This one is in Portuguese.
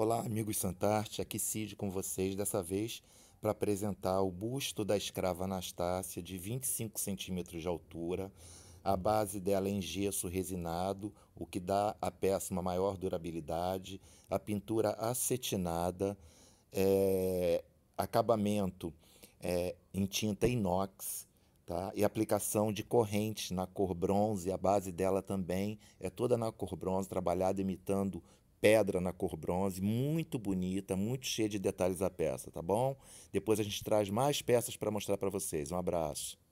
Olá, amigos Santarte, aqui Cid com vocês, dessa vez para apresentar o busto da escrava Anastácia, de 25 centímetros de altura. A base dela é em gesso resinado, o que dá à peça uma maior durabilidade. A pintura acetinada, é, acabamento é, em tinta inox, Tá? E aplicação de correntes na cor bronze, a base dela também é toda na cor bronze, trabalhada imitando pedra na cor bronze, muito bonita, muito cheia de detalhes a peça, tá bom? Depois a gente traz mais peças para mostrar para vocês. Um abraço.